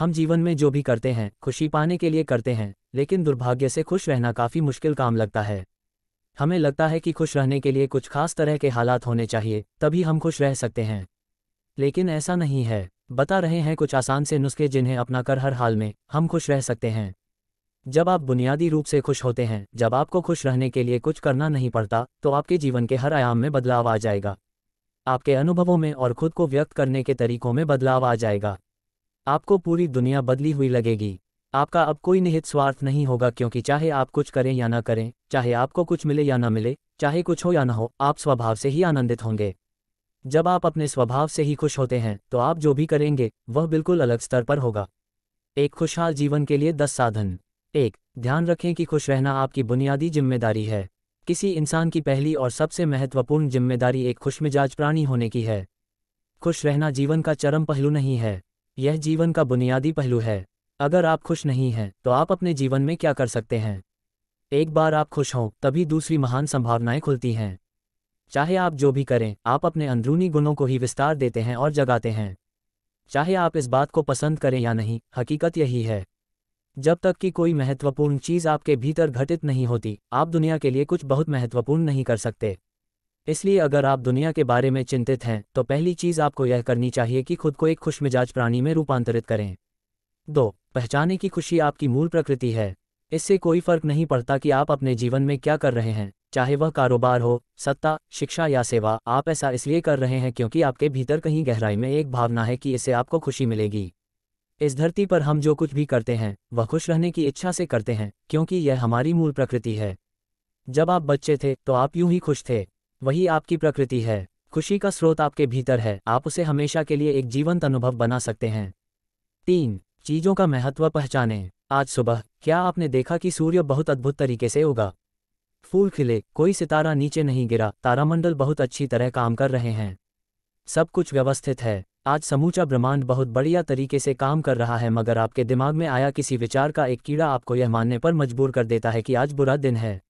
हम जीवन में जो भी करते हैं खुशी पाने के लिए करते हैं लेकिन दुर्भाग्य से खुश रहना काफ़ी मुश्किल काम लगता है हमें लगता है कि खुश रहने के लिए कुछ खास तरह के हालात होने चाहिए तभी हम खुश रह सकते हैं लेकिन ऐसा नहीं है बता रहे हैं कुछ आसान से नुस्खे जिन्हें अपना कर हर हाल में हम खुश रह सकते हैं जब आप बुनियादी रूप से खुश होते हैं जब आपको खुश रहने के लिए कुछ करना नहीं पड़ता तो आपके जीवन के हर आयाम में बदलाव आ जाएगा आपके अनुभवों में और खुद को व्यक्त करने के तरीकों में बदलाव आ जाएगा आपको पूरी दुनिया बदली हुई लगेगी आपका अब कोई निहित स्वार्थ नहीं होगा क्योंकि चाहे आप कुछ करें या ना करें चाहे आपको कुछ मिले या ना मिले चाहे कुछ हो या ना हो आप स्वभाव से ही आनंदित होंगे जब आप अपने स्वभाव से ही खुश होते हैं तो आप जो भी करेंगे वह बिल्कुल अलग स्तर पर होगा एक खुशहाल जीवन के लिए दस साधन एक ध्यान रखें कि खुश रहना आपकी बुनियादी जिम्मेदारी है किसी इंसान की पहली और सबसे महत्वपूर्ण जिम्मेदारी एक खुशमिजाज प्राणी होने की है खुश रहना जीवन का चरम पहलू नहीं है यह जीवन का बुनियादी पहलू है अगर आप खुश नहीं हैं तो आप अपने जीवन में क्या कर सकते हैं एक बार आप खुश हों तभी दूसरी महान संभावनाएं खुलती हैं चाहे आप जो भी करें आप अपने अंदरूनी गुणों को ही विस्तार देते हैं और जगाते हैं चाहे आप इस बात को पसंद करें या नहीं हकीकत यही है जब तक कि कोई महत्वपूर्ण चीज़ आपके भीतर घटित नहीं होती आप दुनिया के लिए कुछ बहुत महत्वपूर्ण नहीं कर सकते इसलिए अगर आप दुनिया के बारे में चिंतित हैं तो पहली चीज आपको यह करनी चाहिए कि खुद को एक खुशमिजाज प्राणी में रूपांतरित करें दो पहचाने की खुशी आपकी मूल प्रकृति है इससे कोई फर्क नहीं पड़ता कि आप अपने जीवन में क्या कर रहे हैं चाहे वह कारोबार हो सत्ता शिक्षा या सेवा आप ऐसा इसलिए कर रहे हैं क्योंकि आपके भीतर कहीं गहराई में एक भावना है कि इससे आपको खुशी मिलेगी इस धरती पर हम जो कुछ भी करते हैं वह खुश रहने की इच्छा से करते हैं क्योंकि यह हमारी मूल प्रकृति है जब आप बच्चे थे तो आप यूं ही खुश थे वही आपकी प्रकृति है खुशी का स्रोत आपके भीतर है आप उसे हमेशा के लिए एक जीवंत अनुभव बना सकते हैं तीन चीजों का महत्व पहचाने आज सुबह क्या आपने देखा कि सूर्य बहुत अद्भुत तरीके से होगा फूल खिले कोई सितारा नीचे नहीं गिरा तारामंडल बहुत अच्छी तरह काम कर रहे हैं सब कुछ व्यवस्थित है आज समूचा ब्रह्मांड बहुत बढ़िया तरीके से काम कर रहा है मगर आपके दिमाग में आया किसी विचार का एक कीड़ा आपको यह मानने पर मजबूर कर देता है कि आज बुरा दिन है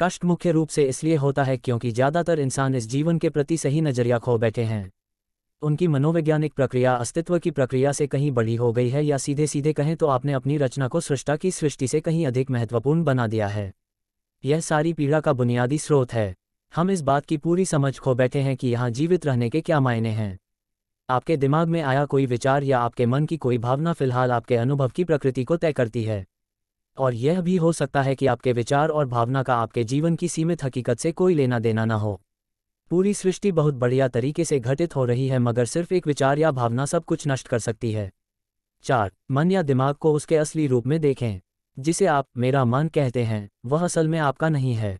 कष्ट मुख्य रूप से इसलिए होता है क्योंकि ज़्यादातर इंसान इस जीवन के प्रति सही नज़रिया खो बैठे हैं उनकी मनोवैज्ञानिक प्रक्रिया अस्तित्व की प्रक्रिया से कहीं बड़ी हो गई है या सीधे सीधे कहें तो आपने अपनी रचना को सृष्टा की सृष्टि से कहीं अधिक महत्वपूर्ण बना दिया है यह सारी पीड़ा का बुनियादी स्रोत है हम इस बात की पूरी समझ खो बैठे हैं कि यहाँ जीवित रहने के क्या मायने हैं आपके दिमाग में आया कोई विचार या आपके मन की कोई भावना फिलहाल आपके अनुभव की प्रकृति को तय करती है और यह भी हो सकता है कि आपके विचार और भावना का आपके जीवन की सीमित हकीकत से कोई लेना देना न हो पूरी सृष्टि बहुत बढ़िया तरीके से घटित हो रही है मगर सिर्फ एक विचार या भावना सब कुछ नष्ट कर सकती है चार मन या दिमाग को उसके असली रूप में देखें जिसे आप मेरा मन कहते हैं वह असल में आपका नहीं है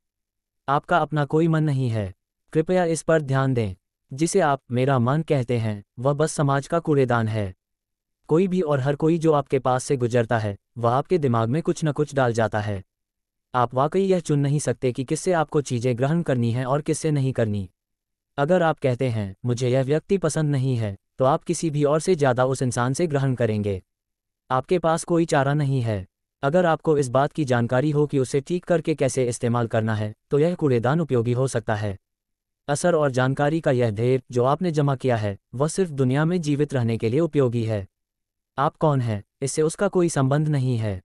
आपका अपना कोई मन नहीं है कृपया इस पर ध्यान दें जिसे आप मेरा मन कहते हैं वह बस समाज का कूड़ेदान है कोई भी और हर कोई जो आपके पास से गुजरता है वह आपके दिमाग में कुछ न कुछ डाल जाता है आप वाकई यह चुन नहीं सकते कि किससे आपको चीज़ें ग्रहण करनी है और किससे नहीं करनी अगर आप कहते हैं मुझे यह व्यक्ति पसंद नहीं है तो आप किसी भी और से ज़्यादा उस इंसान से ग्रहण करेंगे आपके पास कोई चारा नहीं है अगर आपको इस बात की जानकारी हो कि उसे ठीक करके कैसे इस्तेमाल करना है तो यह कूड़ेदान उपयोगी हो सकता है असर और जानकारी का यह ढेर जो आपने जमा किया है वह सिर्फ दुनिया में जीवित रहने के लिए उपयोगी है आप कौन हैं इससे उसका कोई संबंध नहीं है